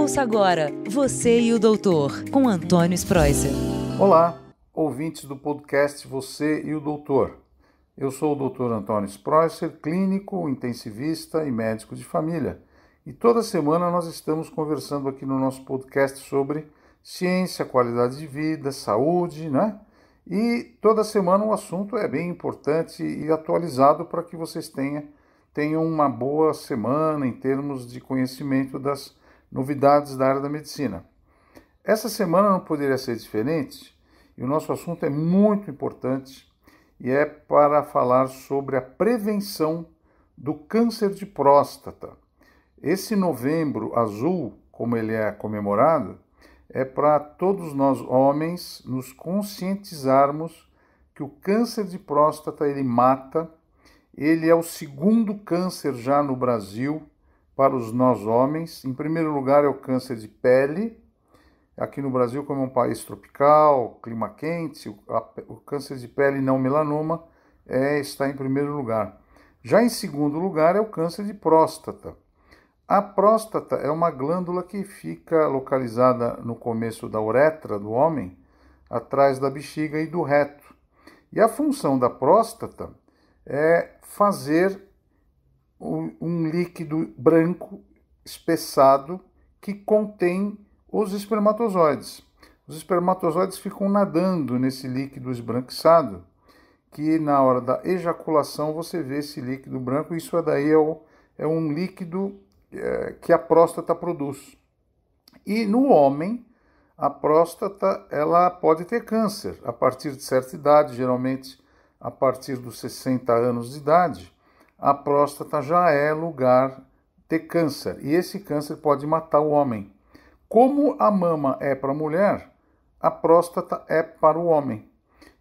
Ouça agora Você e o Doutor, com Antônio Spreuser. Olá, ouvintes do podcast Você e o Doutor. Eu sou o Dr. Antônio Spreuser, clínico, intensivista e médico de família. E toda semana nós estamos conversando aqui no nosso podcast sobre ciência, qualidade de vida, saúde, né? E toda semana o assunto é bem importante e atualizado para que vocês tenham, tenham uma boa semana em termos de conhecimento das novidades da área da medicina. Essa semana não poderia ser diferente e o nosso assunto é muito importante e é para falar sobre a prevenção do câncer de próstata. Esse novembro azul, como ele é comemorado, é para todos nós homens nos conscientizarmos que o câncer de próstata ele mata, ele é o segundo câncer já no Brasil para os nós homens. Em primeiro lugar é o câncer de pele. Aqui no Brasil, como é um país tropical, clima quente, o, a, o câncer de pele não melanoma é, está em primeiro lugar. Já em segundo lugar é o câncer de próstata. A próstata é uma glândula que fica localizada no começo da uretra do homem, atrás da bexiga e do reto. E a função da próstata é fazer um, um líquido branco espessado que contém os espermatozoides. Os espermatozoides ficam nadando nesse líquido esbranquiçado, que na hora da ejaculação você vê esse líquido branco. Isso é daí é, o, é um líquido é, que a próstata produz. E no homem, a próstata ela pode ter câncer a partir de certa idade, geralmente a partir dos 60 anos de idade a próstata já é lugar de câncer e esse câncer pode matar o homem. Como a mama é para a mulher, a próstata é para o homem.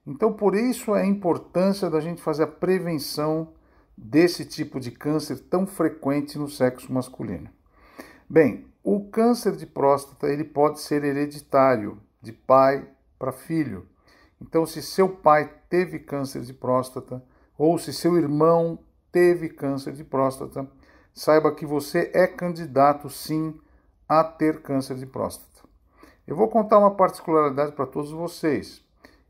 Então, por isso é a importância da gente fazer a prevenção desse tipo de câncer tão frequente no sexo masculino. Bem, o câncer de próstata ele pode ser hereditário de pai para filho. Então, se seu pai teve câncer de próstata ou se seu irmão teve câncer de próstata, saiba que você é candidato sim a ter câncer de próstata. Eu vou contar uma particularidade para todos vocês.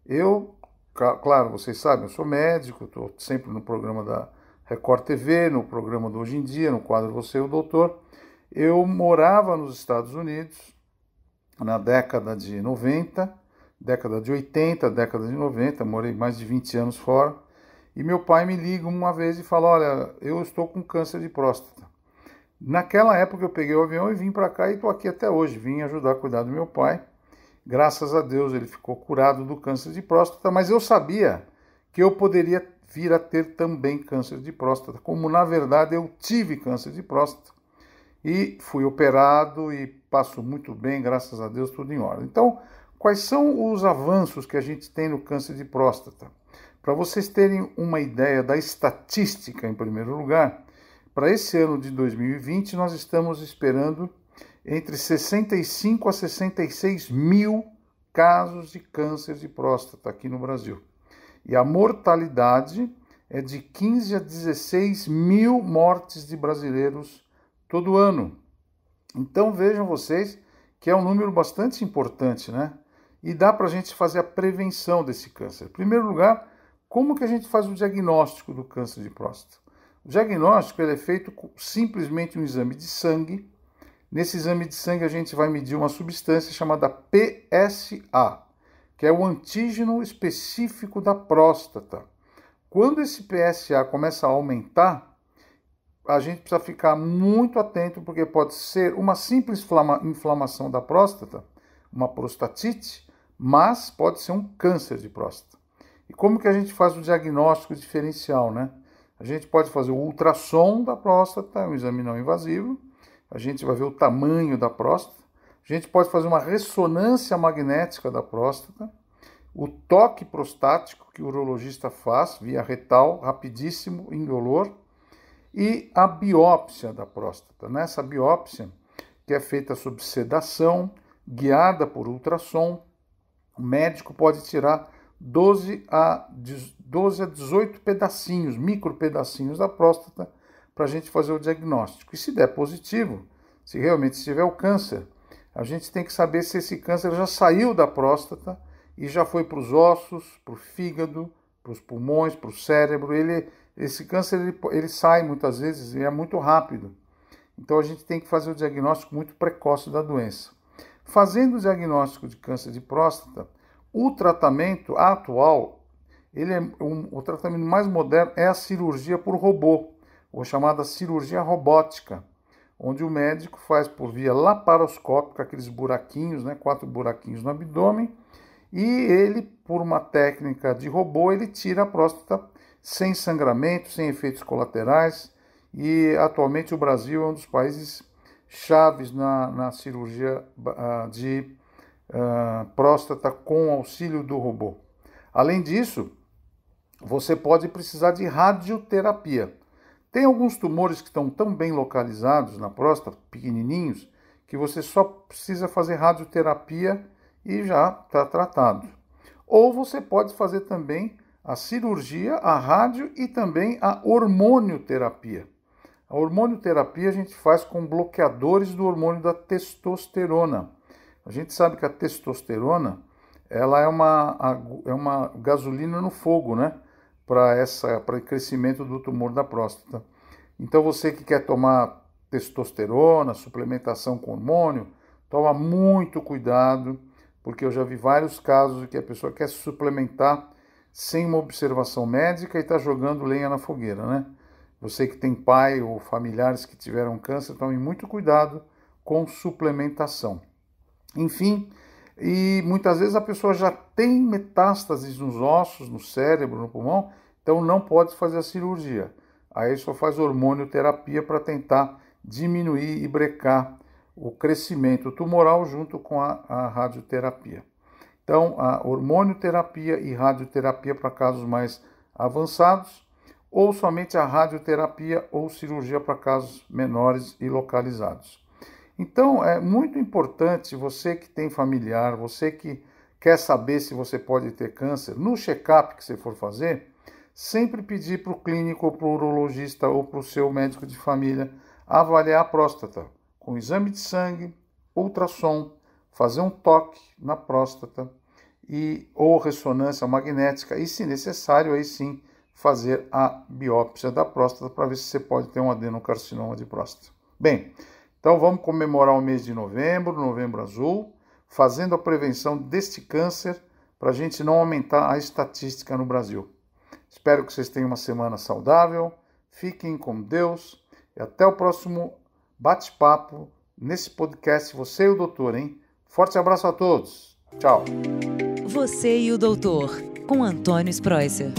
Eu, claro, vocês sabem, eu sou médico, estou sempre no programa da Record TV, no programa do Hoje em Dia, no quadro Você e é o Doutor. Eu morava nos Estados Unidos na década de 90, década de 80, década de 90, morei mais de 20 anos fora. E meu pai me liga uma vez e fala: Olha, eu estou com câncer de próstata. Naquela época eu peguei o avião e vim para cá e estou aqui até hoje. Vim ajudar a cuidar do meu pai. Graças a Deus ele ficou curado do câncer de próstata, mas eu sabia que eu poderia vir a ter também câncer de próstata, como na verdade eu tive câncer de próstata e fui operado e passo muito bem, graças a Deus, tudo em ordem. Então, quais são os avanços que a gente tem no câncer de próstata? Para vocês terem uma ideia da estatística, em primeiro lugar, para esse ano de 2020 nós estamos esperando entre 65 a 66 mil casos de câncer de próstata aqui no Brasil. E a mortalidade é de 15 a 16 mil mortes de brasileiros todo ano. Então vejam vocês que é um número bastante importante, né? E dá para a gente fazer a prevenção desse câncer. Em primeiro lugar, como que a gente faz o diagnóstico do câncer de próstata? O diagnóstico é feito com simplesmente um exame de sangue. Nesse exame de sangue a gente vai medir uma substância chamada PSA, que é o antígeno específico da próstata. Quando esse PSA começa a aumentar, a gente precisa ficar muito atento porque pode ser uma simples inflamação da próstata, uma prostatite, mas pode ser um câncer de próstata. E como que a gente faz o diagnóstico diferencial, né? A gente pode fazer o ultrassom da próstata, um exame não invasivo. A gente vai ver o tamanho da próstata. A gente pode fazer uma ressonância magnética da próstata. O toque prostático que o urologista faz via retal, rapidíssimo, indolor. E a biópsia da próstata. Nessa biópsia, que é feita sob sedação, guiada por ultrassom, o médico pode tirar 12 a, 12 a 18 pedacinhos, micro pedacinhos da próstata, para a gente fazer o diagnóstico. E se der positivo, se realmente tiver o câncer, a gente tem que saber se esse câncer já saiu da próstata e já foi para os ossos, para o fígado, para os pulmões, para o cérebro. Ele, esse câncer ele, ele sai muitas vezes e é muito rápido. Então a gente tem que fazer o diagnóstico muito precoce da doença. Fazendo o diagnóstico de câncer de próstata, o tratamento atual, ele é um, o tratamento mais moderno é a cirurgia por robô, ou chamada cirurgia robótica, onde o médico faz por via laparoscópica aqueles buraquinhos, né, quatro buraquinhos no abdômen, e ele, por uma técnica de robô, ele tira a próstata sem sangramento, sem efeitos colaterais, e atualmente o Brasil é um dos países chaves na, na cirurgia ah, de uh, próstata com auxílio do robô. Além disso, você pode precisar de radioterapia. Tem alguns tumores que estão tão bem localizados na próstata, pequenininhos, que você só precisa fazer radioterapia e já está tratado. Ou você pode fazer também a cirurgia, a rádio e também a hormonioterapia. A hormonioterapia a gente faz com bloqueadores do hormônio da testosterona. A gente sabe que a testosterona ela é uma, é uma gasolina no fogo, né? Para essa para o crescimento do tumor da próstata. Então você que quer tomar testosterona, suplementação com hormônio, toma muito cuidado, porque eu já vi vários casos que a pessoa quer suplementar sem uma observação médica e está jogando lenha na fogueira, né? Você que tem pai ou familiares que tiveram câncer, tome muito cuidado com suplementação enfim. E muitas vezes a pessoa já tem metástases nos ossos, no cérebro, no pulmão, então não pode fazer a cirurgia. Aí só faz hormonioterapia para tentar diminuir e brecar o crescimento tumoral junto com a, a radioterapia. Então, a hormonioterapia e radioterapia para casos mais avançados, ou somente a radioterapia ou cirurgia para casos menores e localizados. Então é muito importante você que tem familiar, você que quer saber se você pode ter câncer, no check-up que você for fazer, sempre pedir para o clínico ou para o urologista ou para o seu médico de família avaliar a próstata com exame de sangue, ultrassom, fazer um toque na próstata e ou ressonância magnética e, se necessário, aí sim fazer a biópsia da próstata para ver se você pode ter um adenocarcinoma de próstata. Bem, então vamos comemorar o mês de novembro, novembro azul, fazendo a prevenção deste câncer para a gente não aumentar a estatística no Brasil. Espero que vocês tenham uma semana saudável, fiquem com Deus e até o próximo bate-papo nesse podcast Você e o Doutor, hein? Forte abraço a todos. Tchau. Você e o Doutor, com Antônio Spreuser.